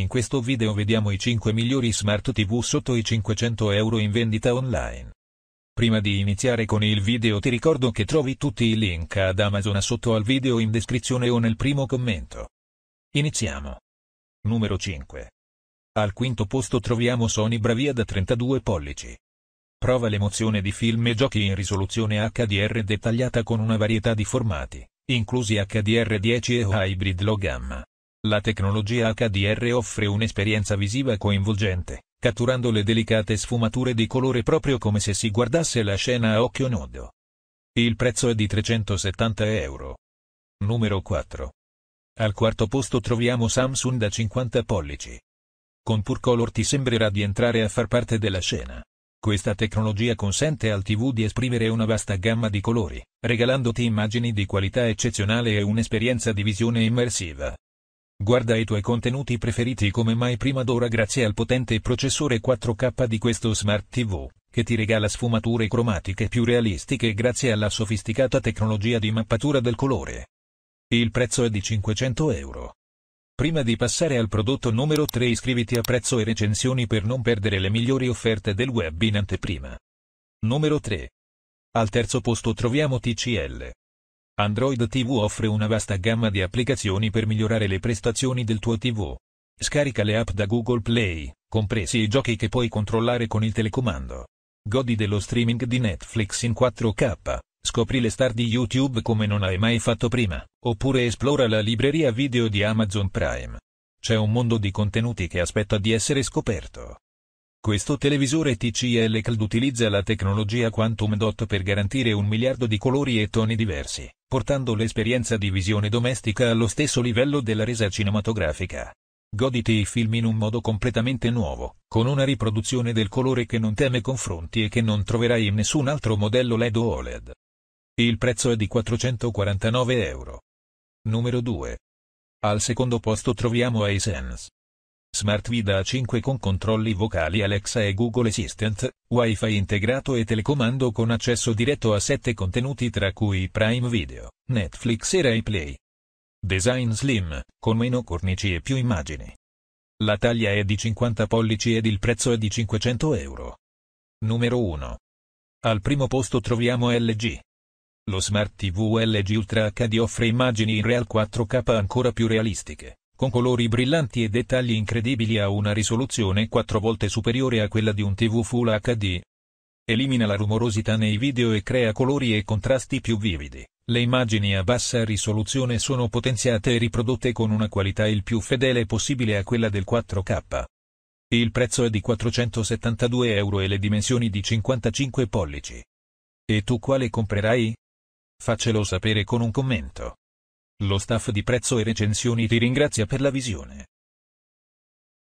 In questo video vediamo i 5 migliori smart tv sotto i 500 euro in vendita online. Prima di iniziare con il video ti ricordo che trovi tutti i link ad Amazon sotto al video in descrizione o nel primo commento. Iniziamo. Numero 5. Al quinto posto troviamo Sony Bravia da 32 pollici. Prova l'emozione di film e giochi in risoluzione HDR dettagliata con una varietà di formati, inclusi HDR10 e Hybrid Low Gamma. La tecnologia HDR offre un'esperienza visiva coinvolgente, catturando le delicate sfumature di colore proprio come se si guardasse la scena a occhio nudo. Il prezzo è di 370 euro. Numero 4. Al quarto posto troviamo Samsung da 50 pollici. Con PurColor ti sembrerà di entrare a far parte della scena. Questa tecnologia consente al TV di esprimere una vasta gamma di colori, regalandoti immagini di qualità eccezionale e un'esperienza di visione immersiva. Guarda i tuoi contenuti preferiti come mai prima d'ora grazie al potente processore 4K di questo Smart TV, che ti regala sfumature cromatiche più realistiche grazie alla sofisticata tecnologia di mappatura del colore. Il prezzo è di 500 euro. Prima di passare al prodotto numero 3 iscriviti a prezzo e recensioni per non perdere le migliori offerte del web in anteprima. Numero 3. Al terzo posto troviamo TCL, Android TV offre una vasta gamma di applicazioni per migliorare le prestazioni del tuo TV. Scarica le app da Google Play, compresi i giochi che puoi controllare con il telecomando. Godi dello streaming di Netflix in 4K, scopri le star di YouTube come non hai mai fatto prima, oppure esplora la libreria video di Amazon Prime. C'è un mondo di contenuti che aspetta di essere scoperto. Questo televisore TCL CLD utilizza la tecnologia Quantum Dot per garantire un miliardo di colori e toni diversi portando l'esperienza di visione domestica allo stesso livello della resa cinematografica. Goditi i film in un modo completamente nuovo, con una riproduzione del colore che non teme confronti e che non troverai in nessun altro modello LED o OLED. Il prezzo è di 449 euro. Numero 2. Al secondo posto troviamo Hisense. Smart Vida A5 con controlli vocali Alexa e Google Assistant, Wi-Fi integrato e telecomando con accesso diretto a 7 contenuti tra cui Prime Video, Netflix e Rai Play. Design slim, con meno cornici e più immagini. La taglia è di 50 pollici ed il prezzo è di 500 euro. Numero 1. Al primo posto troviamo LG. Lo Smart TV LG Ultra HD offre immagini in Real 4K ancora più realistiche con colori brillanti e dettagli incredibili a una risoluzione 4 volte superiore a quella di un TV Full HD. Elimina la rumorosità nei video e crea colori e contrasti più vividi. Le immagini a bassa risoluzione sono potenziate e riprodotte con una qualità il più fedele possibile a quella del 4K. Il prezzo è di 472 euro e le dimensioni di 55 pollici. E tu quale comprerai? Faccelo sapere con un commento. Lo staff di Prezzo e Recensioni ti ringrazia per la visione.